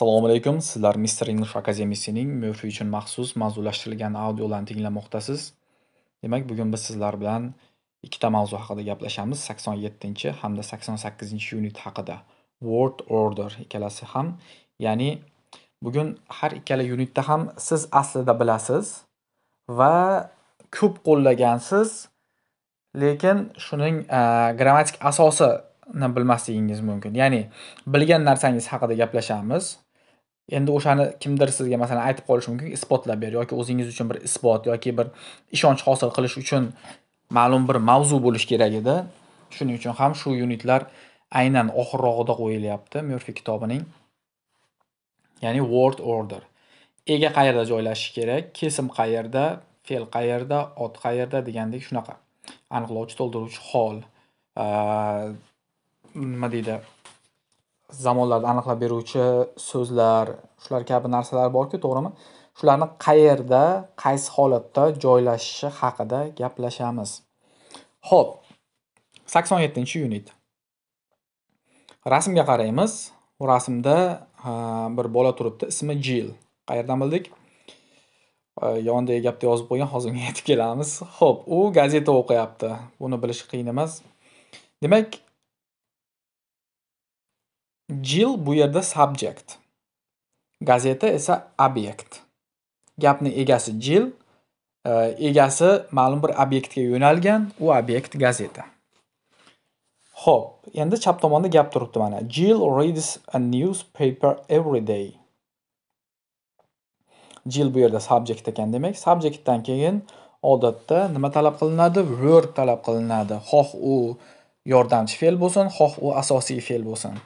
Assalomu alaykum, sizlar mister English akademiyasining Murphy uchun maxsus mavzulashtirilgan audiolarni tinglamoqdasiz. Demak, bugun biz sizlar bilan ikkita mavzu haqida gaplashamiz. 87 hamda 88 unit haqida. Word order ikkalasi ham, ya'ni bugun har ikkala unitda ham siz aslida bilasiz va ko'p qo'llagansiz, lekin shuning grammatik asosini bilmasligingiz mumkin. Ya'ni bilgan narsangiz haqida gaplashamiz. Endi o'shani kimdir sizga masalan aytib qolishi mumkin, isbotlab ber yoki o'zingiz uchun bir isbot yoki bir ishonch hosil qilish uchun ma'lum bir mavzu bo'lishi kerak edi. Shuning uchun ham shu unitlar aynan oxirrog'ida qo'yilyapti murfi kitobining. Ya'ni word order. Ega qayerda joylashishi kerak, kesim qayerda, fe'l qayerda, ot qayerda degandek shunaqa. Aniqlovchi, to'ldiruvchi, hol, nima deydi zamonlarni aniqlab beruvchi so'zlar shular kabi narsalar borku to'g'rimi shularni qayerda qaysi holatda joylashishi haqida gaplashamiz ho'p sakson yettinchi unit rasmga qaraymiz rasmda bir bola turibdi ismi jil qayerdan bildik yonidagi gapda yozib qo'ygan hozir unga yetib kelamiz ho'p u gazeta o'qiyapti buni bilish qiyin emas demak Jill bu yerda subject. Gazeta esa obyekt. Gapni egasi Jill, e, egasi ma'lum bir obyektga yo'nalgan, u obyekt gazeta. Xo'p, endi chap tomonda gap turibdi mana. Jill reads a newspaper every day. Jill bu yerda subject ekan demak, subjectdan keyin odatda nima talab qilinadi? Verb talab qilinadi. Xoh u yordamchi fe'l bo'lsin, xoh u asosiy fe'l bo'lsin.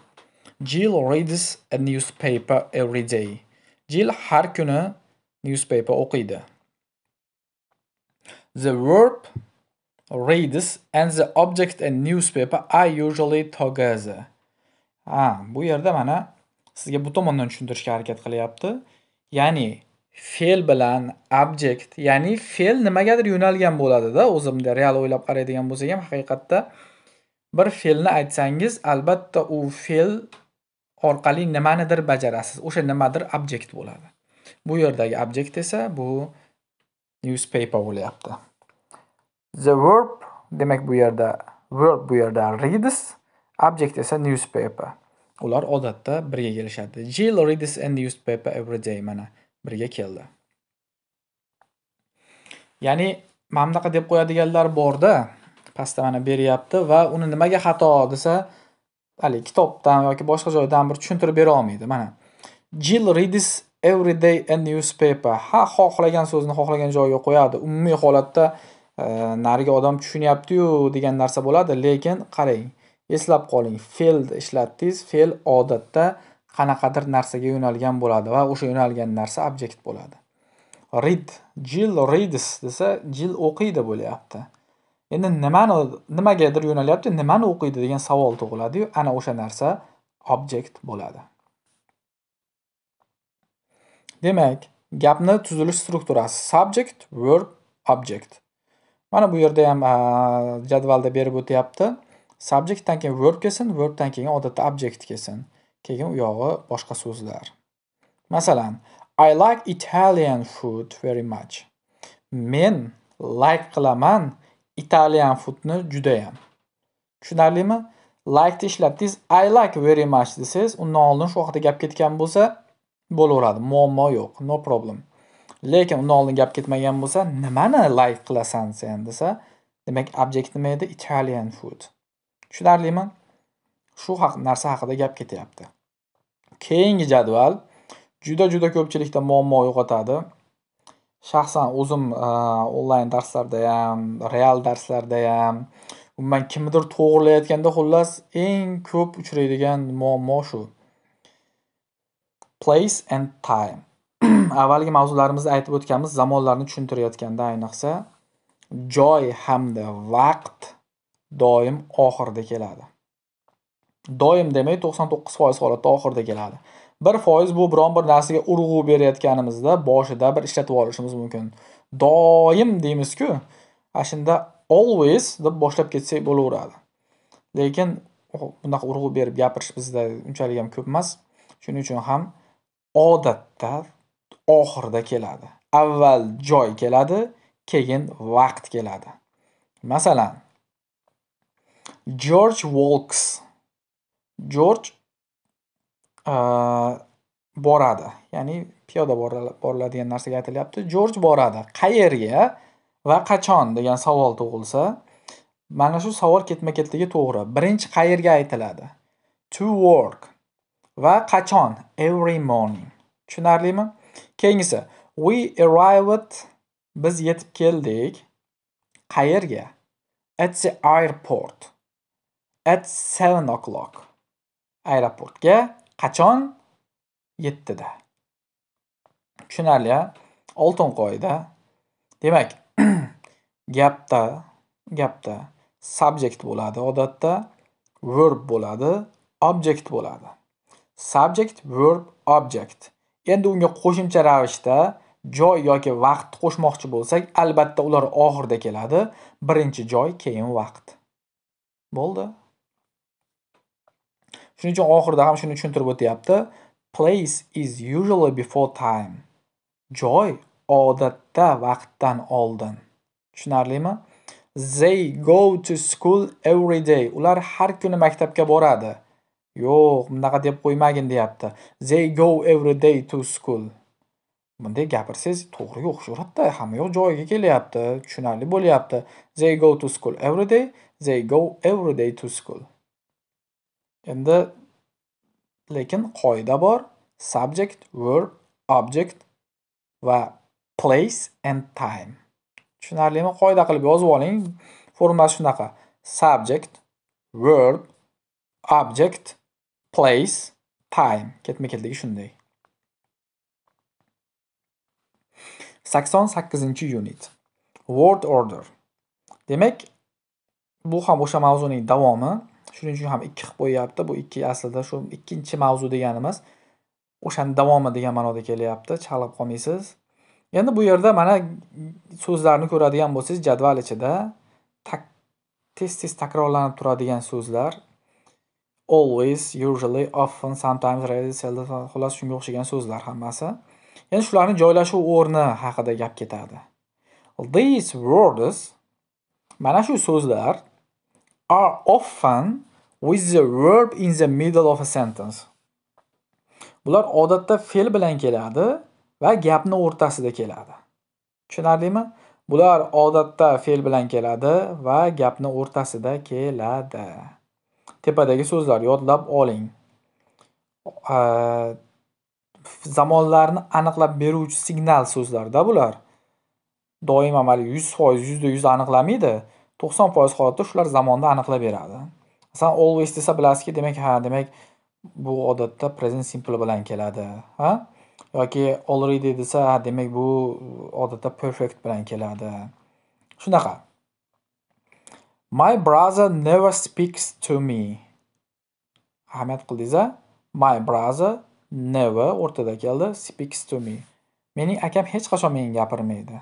Jill reads a newspaper every day. Jill har kuni newspaper o'qiydi. The verb reads and the object and newspaper are usually together. Ha, bu yerda mana sizga bu tomondan tushuntirishga harakat qilyapti. Ya'ni fe'l bilan object, ya'ni fe'l nimagadir yo'nalgan bo'ladi-da, o'zimda real o'ylab qaraydigan bo'lsak ham haqiqatda bir fe'lni aytsangiz, albatta u fe'l orqali nimanidir bajarasiz o'sha nimadir objekt bo'ladi bu yerdagi objekt esa bu newspaper bo'lyapti the verb demak bu yerda verb bu yerda reads object esa newspaper ular odatda birga kelishadi jill reads a newspaper every day mana birga keldi ya'ni mana bunaqa deb qo'yadiganlar borda pastda mana beryapti va uni nimaga xato desa haligi kitobdan yoki boshqa joydan bir tushuntirib bera olmaydi mana jill reads every day a newspaper ha xohlagan so'zni xohlagan joyiga qo'yadi umumiy holatda e, eh, narigi odam tushunyaptiyu degan narsa bo'ladi lekin qarang eslab qoling fe'l ishlatdingiz fe'l odatda qanaqadir narsaga yo'nalgan bo'ladi va o'sha yo'nalgan narsa obyekt bo'ladi read jill reads desa jill o'qiydi bo'lyapti Endi nimani nimagadir yo'nalyapti, nimani o'qiydi degan savol tug'iladi-yu, ana o'sha narsa objekt bo'ladi. Demak, gapni tuzilish strukturasi subject, verb, object. Mana bu yerda ham jadvalda berib o'tyapti. Subjectdan keyin verb kelsin, verbdan keyin odatda object kelsin. Keyin u yog'i boshqa so'zlar. Masalan, I like Italian food very much. Men like qilaman italyan foodni judayam tushunarlimi like ishlatdingiz i like very much desangiz undan oldin shu haqida gap ketgan bo'lsa bo'laveradi muammo yo'q no problem lekin undan oldin gap ketmagan bo'lsa nimani like qilasan sen desa demak objekt nima edi italian food tushunarlimi shu haq narsa haqida gap ketyapti keyingi jadval juda juda ko'pchilikda muammo uyg'otadi shaxsan o'zim e, onlayn darslarda ham real darslarda ham umuman kimnidir to'g'rilayotganda xullas eng ko'p uchraydigan muammo shu. Place and time. Avvalgi mavzularimizda aytib o'tganmiz, zamonlarni tushuntirayotganda ayniqsa joy hamda vaqt doim oxirida keladi. Doim demay 99% holatda oxirida keladi. 1% bu biron bir narsaga urg'u berayotganimizda boshida bir ishlatib olishimiz mumkin. Doim deymiz-ku. Ashunda always deb boshlab ketsak bo'laveradi. Lekin oh, bunaqa urg'u berib gapirish bizda unchalik ham ko'p emas. Shuning uchun ham odatda oxirda keladi. Avval joy keladi, keyin vaqt keladi. Masalan, George Walks George boradi, ya'ni piyoda boriladigan narsaga aytilyapti. Jorj boradi. Qayerga va qachon degan savol tug'ilsa, mana shu savol ketma-ketligi to'g'ri. Birinchi qayerga aytiladi? To work va qachon? Every morning. Tushunarlimi? Keyingisi, we arrived biz yetib keldik. Qayerga? At the airport. At 7 o'clock. Aeroportga Qachon? 7 da. Tushunarli-a? Oltin qoida. Demak, gapda, gapda subject bo'ladi odatda, verb bo'ladi, object bo'ladi. Subject, verb, object. Endi unga qo'shimcha ravishda joy yoki vaqt qo'shmoqchi bo'lsak, albatta ular oxirida keladi. Birinchi joy, keyin vaqt. Bo'ldi. Shuning uchun oxirida ham shuni tushuntirib o'tyapti. Place is usually before time. Joy odatda vaqtdan oldin. Tushunarlimi? They go to school every day. Ular har kuni maktabga boradi. Yo'q, bunaqa deb qo'ymagin deyapti. They go every day to school. bunday gapirsangiz to'g'riga o'xshaveradi hamma yoq joyiga kelyapti tushunarli bo'lyapti they go to school every day they go every day to school Endi lekin qoida bor. Subject, verb, object va place and time. Tushunarlimi? Qoida qilib yozib oling. Formasi shunaqa. Subject, verb, object, place, time. Ketma-ketligi shunday. 88-unit. Word order. Demak, bu ham o'sha mavzuning davomi. shuning uchun ham ikki qilib qo'yyapti bu ikki aslida shu ikkinchi mavzu degani emas o'shani davomi degan ma'noda kelyapti chalib qolmaysiz endi bu yerda mana so'zlarni ko'radigan bo'lsangiz jadval ichida tez tez takrorlanib turadigan so'zlar always usually often sometimes rarely seldom xullas shunga o'xshagan so'zlar hammasi endi shularni joylashuv o'rni haqida gap ketadi these words mana shu so'zlar are often with the verb in the middle of a sentence. Bular odatda fe'l bilan keladi va gapni o'rtasida keladi. Tushunarlimi? Bular odatda fe'l bilan keladi va gapni o'rtasida keladi. Tepadagi so'zlar yodlab oling. Zamonlarni aniqlab beruvchi signal so'zlarda bular. Doim amal 100%, 100% aniqlamaydi. foiz holatda shular zamonda aniqlab beradi. Masalan, always desa bilasizki, demak, ha, demak bu odatda present simple bilan keladi, ha? yoki already desa, ha, demak bu odatda perfect bilan keladi. Shunaqa. My brother never speaks to me. Ahamiyat qildingiz-a? My brother never o'rtada keldi, speaks to me. Mening akam hech qachon menga gapirmaydi.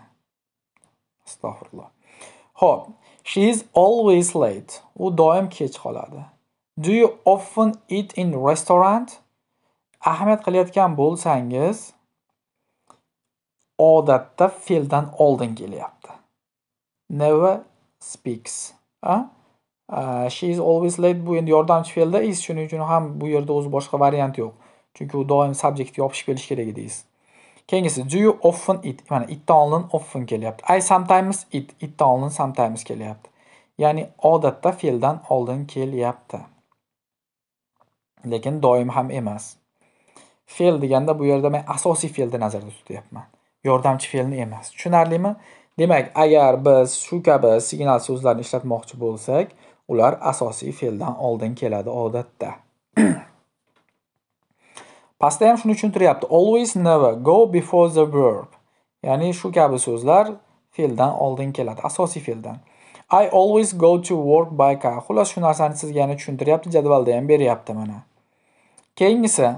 Astagfirullah. Xo'p, She is always late. U doim kech qoladi. Do you often eat in restaurant? Ahmad qilayotgan bo'lsangiz, odatda fe'ldan oldin kelyapti. Never speaks. A? Uh, she is always late bu endi yordamchi fe'lda is shuning uchun ham bu yerda o'zi boshqa variant yo'q. Chunki u doim subjekt yopishib kelishi kerak edi is. Kengisi do you often eat? Mana itdan oldin often kelyapti. I sometimes eat. Itdan oldin sometimes kelyapti. Ya'ni odatda fe'ldan oldin kelyapti. Lekin doim ham emas. Fe'l deganda bu yerda men asosiy fe'lni nazarda tutyapman. Yordamchi fe'lni emas. mi? Demak, agar biz shu kabi signal so'zlarni ishlatmoqchi bo'lsak, ular asosiy fe'ldan oldin keladi odatda. Pastda ham shuni tushuntiryapti. Always never go before the verb. Ya'ni shu kabi so'zlar fe'ldan oldin keladi, asosiy fe'ldan. I always go to work by car. Xullas shu narsani sizga yana tushuntiryapti, jadvalda ham beryapti mana. Keyingisi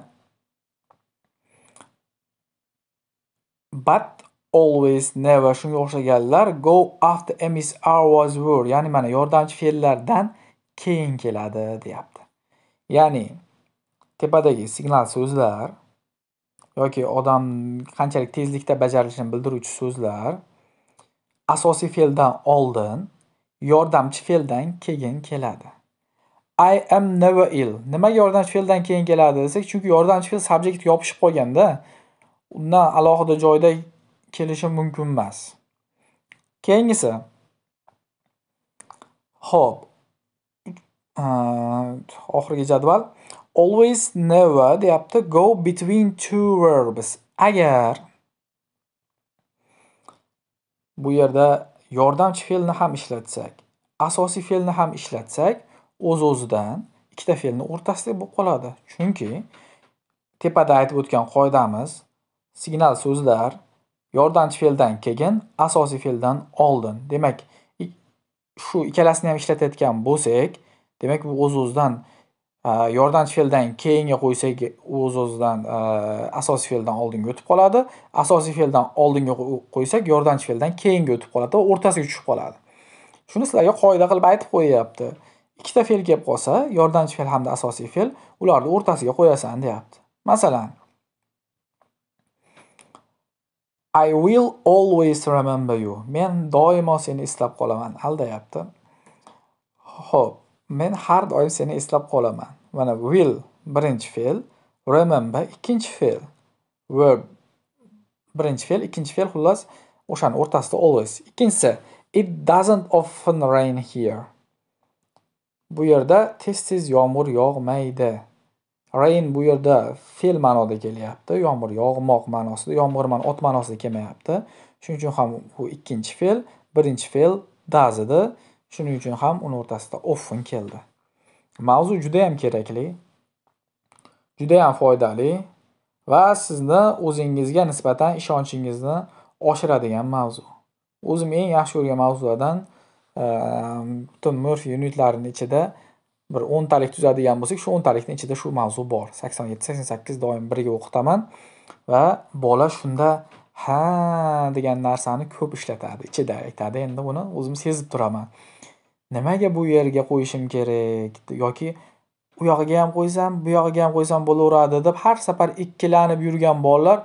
but always never shunga o'xshaganlar go after MSR was were, ya'ni mana yordamchi fe'llardan keyin keladi, deyapti. Ya'ni Tepadagi signal so'zlar yoki odam qanchalik tezlikda bajarilishini bildiruvchi so'zlar asosiy fe'ldan oldin, yordamchi fe'ldan keyin keladi. I am never ill. Nimaga yordamchi fe'ldan keyin keladi desak, chunki yordamchi fe'l subjekt yopishib qolganda, undan alohida joyda kelishi mumkin emas. Keyingisi hop uh, Oxirgi jadval always never deyapti go between two verbs agar bu yerda yordamchi fe'lni ham ishlatsak asosiy fe'lni ham ishlatsak o'z uz o'zidan ikkita fe'lni o'rtasida bo'lib qoladi chunki tepada aytib o'tgan qoidamiz signal so'zlar yordamchi fe'ldan keyin asosiy fe'ldan oldin demak shu ikkalasini ham ishlatayotgan bo'lsak demak bu o'z uz o'zidan Э, yordamchi fe'ldan keyinga qo'ysak, u o'z-o'zidan e, asosiy fe'ldan oldinga o'tib qoladi. Asosiy fe'ldan oldinga qo'ysak, yordamchi fe'ldan keyinga o'tib qoladi va o'rtasiga tushib qoladi. Shuni sizlarga qoida qilib aytib qo'yyapti Ikkita fe'l kelib qolsa, yordamchi fe'l hamda asosiy fe'l, ularni o'rtasiga qo'yasan, deyapti. Masalan, I will always remember you. Men doimo seni eslab qolaman, aldayapti. Xo'p, Men har doim seni eslab qolaman. Mana will birinchi fe'l, remember ikkinchi fe'l, verb birinchi fe'l, ikkinchi fe'l xullas o'shani o'rtasida always. Ikkinchisi it doesn't often rain here. Bu yerda tez-tez yomg'ir yog'maydi. Rain bu yerda fe'l ma'noda kelyapti. Yomg'ir yog'moq ma'nosida, yomg'ir man ot ma'nosida kelmayapti. Shuning uchun ham bu ikkinchi fe'l, birinchi fe'l does edi. Shuning uchun ham uni o'rtasida ofun keldi. Mavzu juda ham kerakli, juda ham foydali va sizni o'zingizga nisbatan ishonchingizni oshiradigan mavzu. O'zim eng yaxshi ko'rgan mavzulardan butun ehm, Murphy unitlarini ichida bir 10 talik tuzadigan bo'lsak, shu 10 talikning ichida shu mavzu bor. 87-88 doim birga o'qitaman va bola shunda ha degan narsani ko'p ishlatadi, ichida aytadi. Endi buni o'zim sezib turaman. nimaga bu yerga qo'yishim kerak yoki u yog'iga ham qo'ysam bu yog'iga ham qo'ysam bo'laveradi deb har safar ikkilanib yurgan bolalar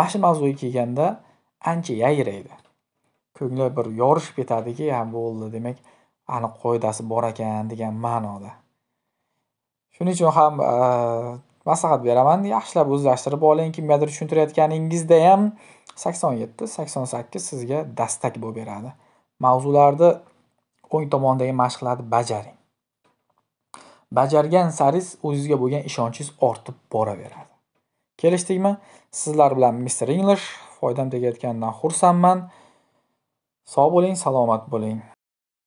mana shu mavzuga kelganda ancha yayraydi ko'ngli bir yorishib ketadiki ha bo'ldi demak aniq qoidasi bor ekan degan ma'noda shuning uchun ham e, maslahat beraman yaxshilab o'zlashtirib oling kimgadir tushuntirayotganingizda ham sakson yetti sakson sakkiz sizga dastak bo'lib beradi mavzularni o'ng tomondagi mashqlarni bajaring bajargan sariz o'zingizga bo'lgan ishonchingiz ortib boraveradi kelishdikmi sizlar bilan mister english foydam tegayotganidan xursandman sog' bo'ling salomat bo'ling